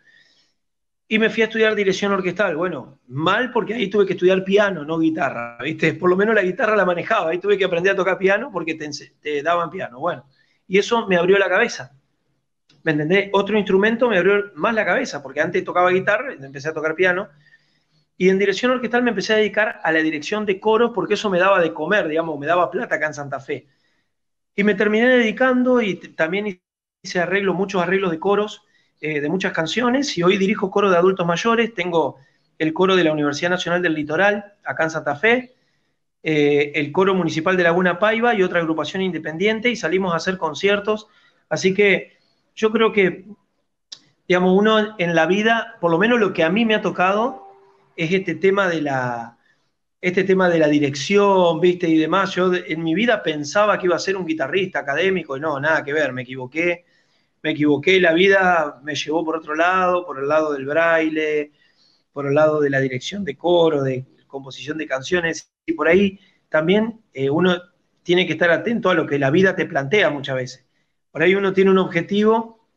Y me fui a estudiar dirección orquestal. Bueno, mal porque ahí tuve que estudiar piano, no guitarra, ¿viste? Por lo menos la guitarra la manejaba. Ahí tuve que aprender a tocar piano porque te, daban piano. Bueno, y eso me abrió la cabeza. ¿Me entendés? Otro instrumento me abrió más la cabeza porque antes tocaba guitarra, empecé a tocar piano. Y en dirección orquestal me empecé a dedicar a la dirección de coros porque eso me daba de comer, digamos, me daba plata acá en Santa Fe. Y me terminé dedicando y también hice arreglos, muchos arreglos de coros eh, de muchas canciones y hoy dirijo coro de adultos mayores. Tengo el coro de la Universidad Nacional del Litoral, acá en Santa Fe, eh, el coro municipal de Laguna Paiva y otra agrupación independiente y salimos a hacer conciertos. Así que yo creo que, digamos, uno en la vida, por lo menos lo que a mí me ha tocado es este tema de la, este tema de la dirección, viste, y demás. Yo en mi vida pensaba que iba a ser un guitarrista académico y no, nada que ver, me equivoqué me equivoqué, la vida me llevó por otro lado, por el lado del braille, por el lado de la dirección de coro, de composición de canciones, y por ahí también eh, uno tiene que estar atento a lo que la vida te plantea muchas veces. Por ahí uno tiene un objetivo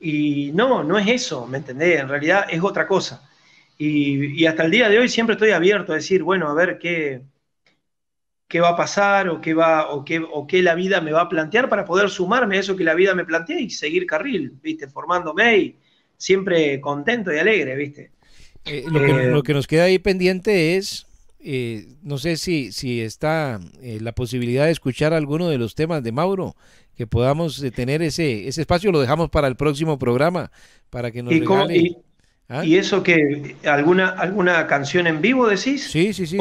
y no, no es eso, ¿me entendés? En realidad es otra cosa. y hasta el día de hoy siempre estoy abierto a decir, bueno, a ver qué, qué va a pasar o qué, va, o, qué, o qué la vida me va a plantear para poder sumarme a eso que la vida me plantea y seguir carril, ¿viste? Formándome y siempre contento y alegre, ¿viste? Eh, eh, lo, que, nos queda ahí pendiente es, eh, no sé si, si está la posibilidad de escuchar alguno de los temas de Mauro, que podamos tener ese, ese espacio, lo dejamos para el próximo programa, para que nos ¿Ah? ¿Y eso que alguna alguna canción en vivo decís? Sí, sí, sí.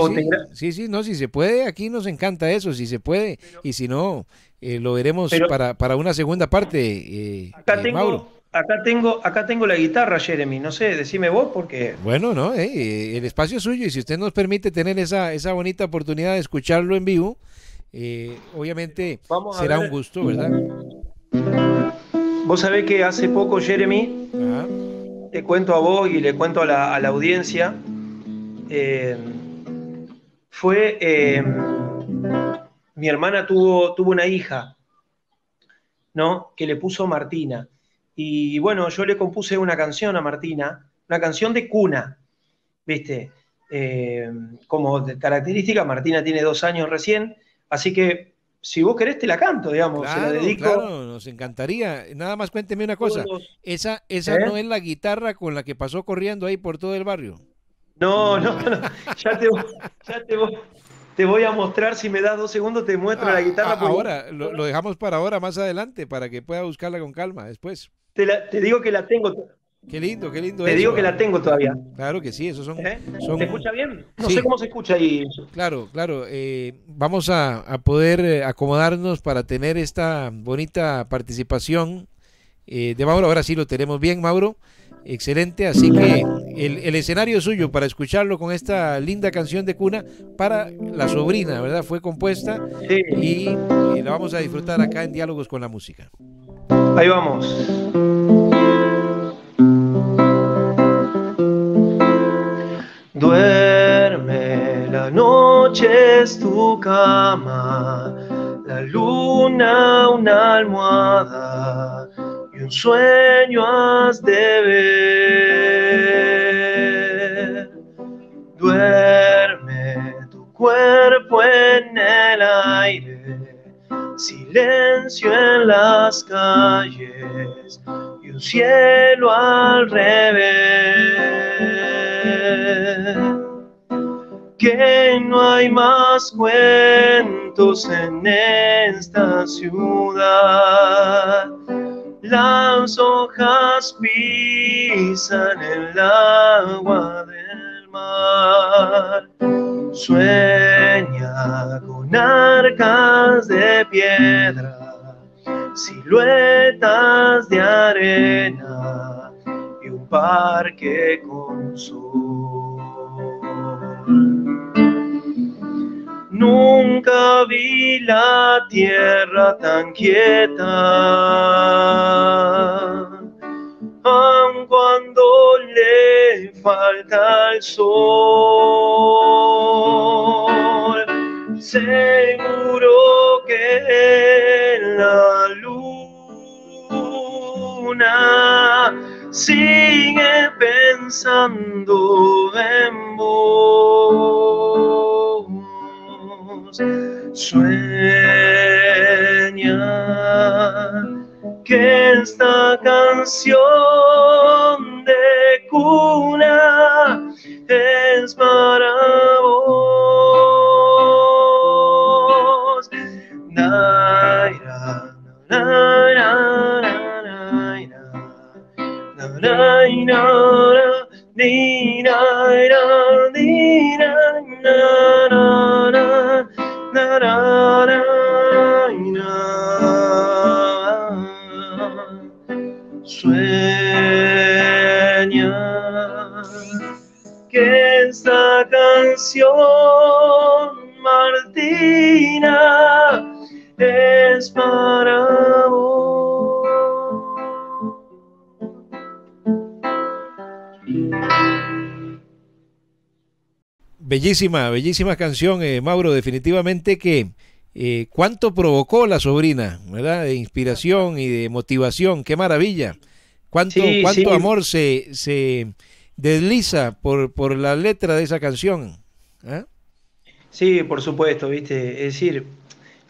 Sí. sí, no, si se puede, aquí nos encanta eso, si se puede, y si no, eh, lo veremos para, una segunda parte. Eh, acá, eh, tengo, acá tengo acá tengo la guitarra, Jeremy, no sé, decime vos porque... Bueno, no, el espacio es suyo y si usted nos permite tener esa, esa bonita oportunidad de escucharlo en vivo, obviamente será un gusto, ¿verdad? Vos sabés que hace poco, Jeremy te cuento a vos y le cuento a la, audiencia, eh, fue, eh, mi hermana tuvo, tuvo una hija, ¿no? Que le puso Martina. Y bueno, yo le compuse una canción a Martina, una canción de cuna, ¿viste? Eh, como característica, Martina tiene dos años recién, así que si vos querés te la canto, digamos, claro, se la dedico. Claro, nos encantaría. Nada más cuénteme una cosa, esa, esa ¿Eh? no es la guitarra con la que pasó corriendo ahí por todo el barrio. No, no, ya te, voy a mostrar, si me das dos segundos te muestro la ah, guitarra. Ah, ahora, lo, dejamos para ahora, más adelante, para que pueda buscarla con calma después. te digo que la tengo, Qué lindo, qué lindo. Te digo que la tengo todavía. Claro que sí, esos ¿Eh? son. ¿Se escucha bien? No sé cómo se escucha ahí. Claro, claro. Eh, vamos a, poder eh, acomodarnos para tener esta bonita participación de Mauro. Ahora sí lo tenemos bien, Mauro. Excelente, así que el, escenario suyo para escucharlo con esta linda canción de cuna para la sobrina, ¿verdad? Fue compuesta sí. y, y la vamos a disfrutar acá en Diálogos con la Música. Ahí vamos. Duerme, la noche es tu cama, la luna una almohada y un sueño has de ver. Duerme tu cuerpo en el aire, silencio en las calles y un cielo al revés que no hay más cuentos en esta ciudad. Las hojas pisan el agua del mar. Sueña con arcas de piedra, siluetas de arena y un parque con su Nunca vi la tierra tan quieta. se Bellísima, bellísima canción, eh, Mauro, definitivamente que eh, cuánto provocó la sobrina, ¿verdad? De inspiración y de motivación, qué maravilla. Cuánto, cuánto amor se, desliza por, por la letra de esa canción. ¿ah? Sí, por supuesto, viste. Es decir,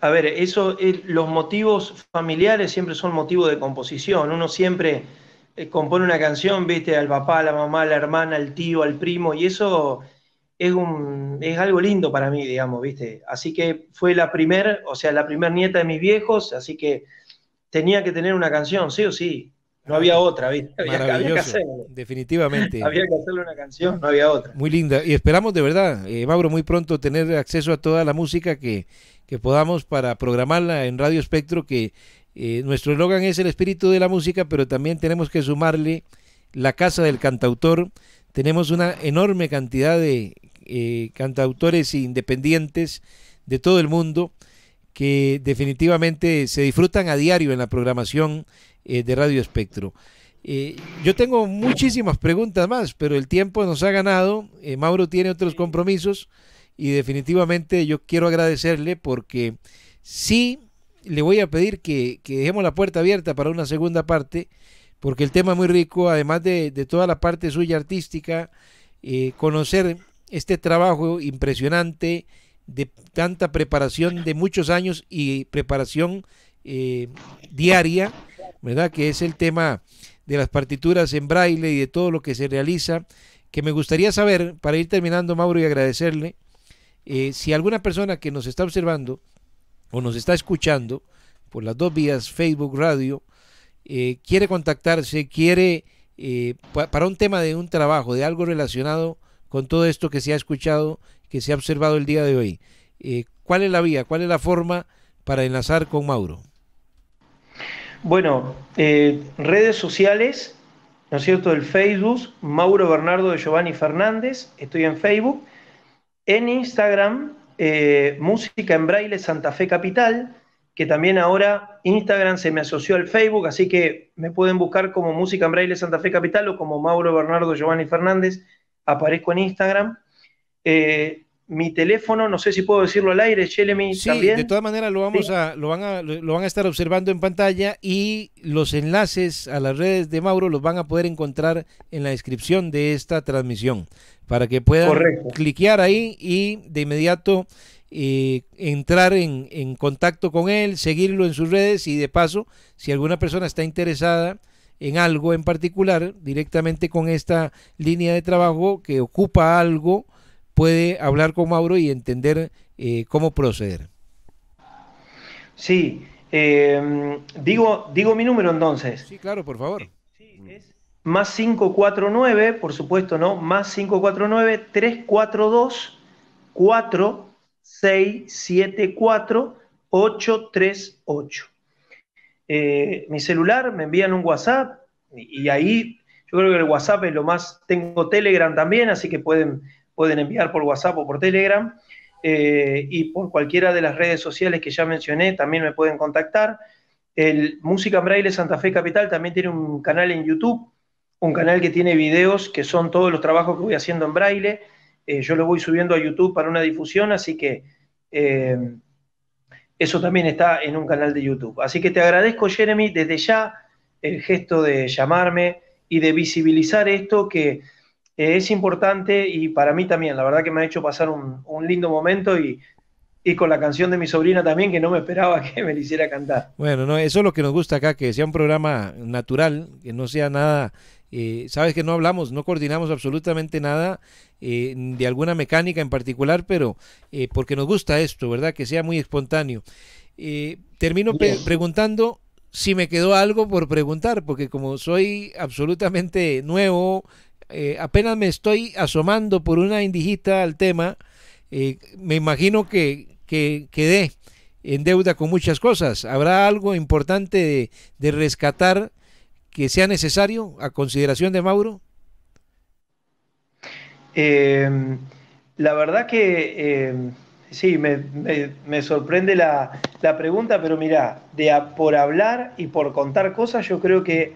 a ver, eso, eh, los motivos familiares siempre son motivo de composición. Uno siempre compone una canción, viste, al papá, a la mamá, a la hermana, al tío, al primo, y eso es, un, es algo lindo para mí, digamos, ¿viste? Así que fue la primera o sea, la primera nieta de mis viejos, así que tenía que tener una canción, sí o sí. No había otra, ¿viste? Definitivamente. había que hacerle una canción, no había otra. Muy linda. Y esperamos de verdad, eh, Mauro, muy pronto tener acceso a toda la música que, podamos para programarla en Radio Espectro, que eh, nuestro eslogan es el espíritu de la música, pero también tenemos que sumarle la casa del cantautor, tenemos una enorme cantidad de eh, cantautores independientes de todo el mundo que definitivamente se disfrutan a diario en la programación eh, de Radio Espectro. Eh, yo tengo muchísimas preguntas más, pero el tiempo nos ha ganado. Mauro tiene otros compromisos y definitivamente yo quiero agradecerle porque sí le voy a pedir que dejemos la puerta abierta para una segunda parte porque el tema es muy rico, además de, toda la parte suya artística, eh, conocer este trabajo impresionante de tanta preparación de muchos años y preparación eh, diaria, ¿verdad? Que es el tema de las partituras en braille y de todo lo que se realiza, que me gustaría saber, para ir terminando, Mauro, y agradecerle, eh, si alguna persona que nos está observando o nos está escuchando por las dos vías, Facebook, radio, eh, quiere contactarse, quiere, eh, para un tema de un trabajo, de algo relacionado con todo esto que se ha escuchado, que se ha observado el día de hoy, eh, ¿cuál es la vía, cuál es la forma para enlazar con Mauro? Bueno, redes sociales, ¿no es cierto? El Facebook, Mauro Bernardo de Giovanni Fernández, estoy en Facebook. En Instagram, Música en Braille Santa Fe Capital, que también ahora Instagram se me asoció al Facebook, así que me pueden buscar como Música en Braille Santa Fe Capital o como Mauro Bernardo Giovanni Fernández, aparezco en Instagram. Eh, mi teléfono, no sé si puedo decirlo al aire, Jeremy, sí, De todas maneras lo vamos a, lo van a, lo van a estar observando en pantalla y los enlaces a las redes de Mauro los van a poder encontrar en la descripción de esta transmisión para que puedan cliquear ahí y de inmediato eh, entrar en, contacto con él, seguirlo en sus redes y de paso, si alguna persona está interesada en algo en particular, directamente con esta línea de trabajo que ocupa algo, puede hablar con Mauro y entender eh, cómo proceder. Sí, em, digo, digo mi número entonces. Sí, claro, por favor. Eh, es más 549, por supuesto, ¿no? Más 549 342 4 674 838. Eh, mi celular, me envían un WhatsApp y, ahí yo creo que el WhatsApp es lo más, tengo Telegram también, así que pueden, pueden enviar por WhatsApp o por Telegram eh, y por cualquiera de las redes sociales que ya mencioné también me pueden contactar. El Música en Braille Santa Fe Capital también tiene un canal en YouTube, un canal que tiene videos que son todos los trabajos que voy haciendo en Braille eh, yo lo voy subiendo a YouTube para una difusión, así que eh, eso también está en un canal de YouTube. Así que te agradezco, Jeremy, desde ya el gesto de llamarme y de visibilizar esto que eh, es importante y para mí también, la verdad que me ha hecho pasar un, lindo momento y con la canción de mi sobrina también, que no me esperaba que me la hiciera cantar. Bueno, no, eso es lo que nos gusta acá, que sea un programa natural, que no sea nada eh, sabes que no hablamos, no coordinamos absolutamente nada eh, de alguna mecánica en particular, pero eh, porque nos gusta esto, ¿verdad? Que sea muy espontáneo. termino preguntando si me quedó algo por preguntar, porque como soy absolutamente nuevo, apenas me estoy asomando por una indigita al tema, me imagino que, que quedé en deuda con muchas cosas. ¿Habrá algo importante de rescatar? que sea necesario a consideración de Mauro? Em, la verdad que em, sí, me, sorprende la, pregunta, pero mirá, de por hablar y por contar cosas, yo creo que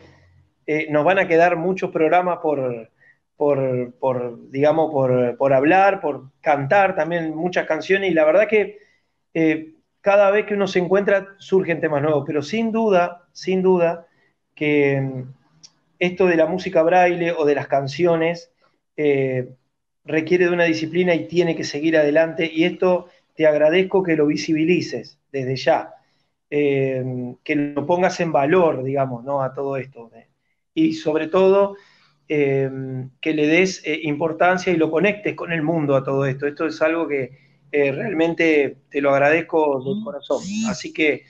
eh, nos van a quedar muchos programas por, por, digamos, por, por, hablar, por cantar también muchas canciones, y la verdad que eh, cada vez que uno se encuentra surgen temas nuevos, pero sin duda, sin duda, que mm, esto de la música braille o de las canciones eh, requiere de una disciplina y tiene que seguir adelante. Y esto te agradezco que lo visibilices desde ya, eh, que lo pongas en valor, digamos, ¿no? a todo esto. Y sobre todo, eh, que le des importancia y lo conectes con el mundo a todo esto. Esto es algo que realmente te lo agradezco de corazón. Así que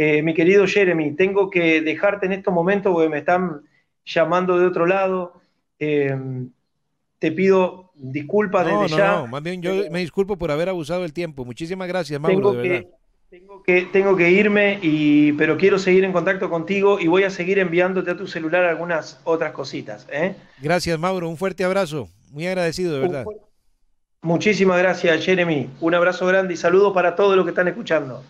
eh, mi querido Jeremy, tengo que dejarte en estos momentos porque me están llamando de otro lado. Eh, te pido disculpas desde ya. No, más bien yo me disculpo por haber abusado del tiempo. Muchísimas gracias, Mauro, tengo que, Tengo que, irme, y, pero quiero seguir en contacto contigo y voy a seguir enviándote a tu celular algunas otras cositas. ¿eh? Gracias, Mauro. Un fuerte abrazo. Muy agradecido, de verdad. Muchísimas gracias, Jeremy. Un abrazo grande y saludos para todos los que están escuchando.